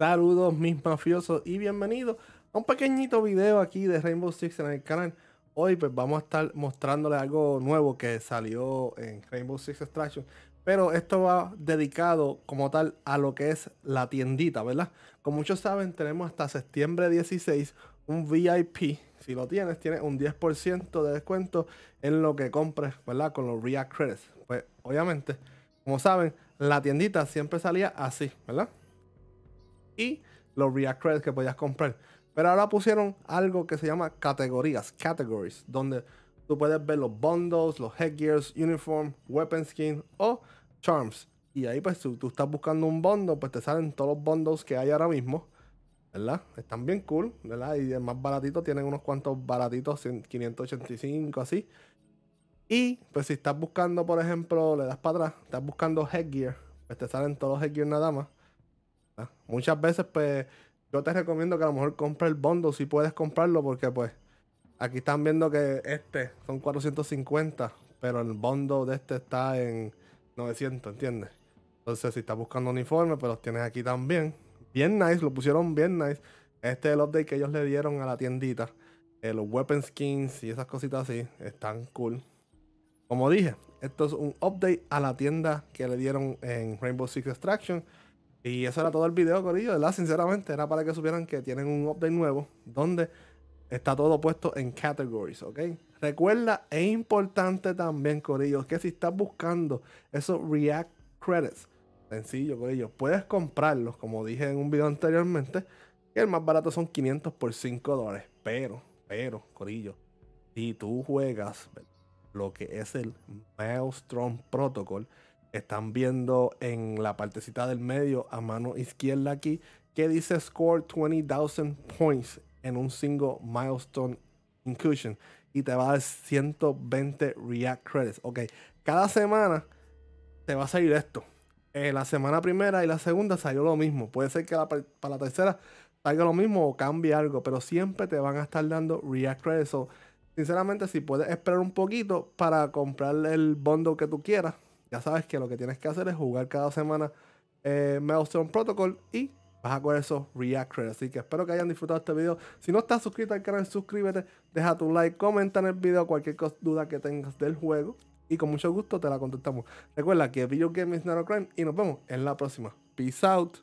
Saludos mis mafiosos y bienvenidos a un pequeñito video aquí de Rainbow Six en el canal. Hoy pues vamos a estar mostrándoles algo nuevo que salió en Rainbow Six Extraction. Pero esto va dedicado como tal a lo que es la tiendita, ¿verdad? Como muchos saben tenemos hasta septiembre 16 un VIP. Si lo tienes, tiene un 10% de descuento en lo que compres, ¿verdad? Con los React Credits. Pues obviamente, como saben, la tiendita siempre salía así, ¿verdad? y los React que podías comprar. Pero ahora pusieron algo que se llama categorías, categories, donde tú puedes ver los bundles, los headgears, uniform, weapon skin o charms. Y ahí pues tú, tú estás buscando un bundle, pues te salen todos los bundles que hay ahora mismo. ¿Verdad? Están bien cool, ¿verdad? Y el más baratito tienen unos cuantos baratitos, 585 así. Y pues si estás buscando, por ejemplo, le das para atrás, estás buscando headgear, pues te salen todos los headgear nada más. Muchas veces, pues, yo te recomiendo que a lo mejor compres el bondo si puedes comprarlo, porque pues aquí están viendo que este son 450, pero el bondo de este está en 900, ¿entiendes? Entonces, si estás buscando uniformes, pues los tienes aquí también. Bien nice, lo pusieron bien nice. Este es el update que ellos le dieron a la tiendita. Eh, los weapon skins y esas cositas así están cool. Como dije, esto es un update a la tienda que le dieron en Rainbow Six Extraction. Y eso era todo el video, Corillo, ¿verdad? Sinceramente, era para que supieran que tienen un update nuevo donde está todo puesto en categories, ¿ok? Recuerda, es importante también, Corillo, que si estás buscando esos React Credits, sencillo, Corillo, puedes comprarlos, como dije en un video anteriormente, que el más barato son 500 por 5 dólares. Pero, pero, Corillo, si tú juegas lo que es el Maelstrom Protocol, están viendo en la partecita del medio, a mano izquierda aquí, que dice score 20,000 points en un single milestone inclusion Y te va a dar 120 React Credits. Ok, cada semana te va a salir esto. en eh, la semana primera y la segunda salió lo mismo. Puede ser que para la tercera salga lo mismo o cambie algo, pero siempre te van a estar dando React Credits. So, sinceramente, si puedes esperar un poquito para comprar el bondo que tú quieras, ya sabes que lo que tienes que hacer es jugar cada semana eh, Protocol y vas a coger esos React Así que espero que hayan disfrutado este video. Si no estás suscrito al canal, suscríbete, deja tu like, comenta en el video cualquier duda que tengas del juego y con mucho gusto te la contestamos. Recuerda que Video Game is Crime y nos vemos en la próxima. Peace out.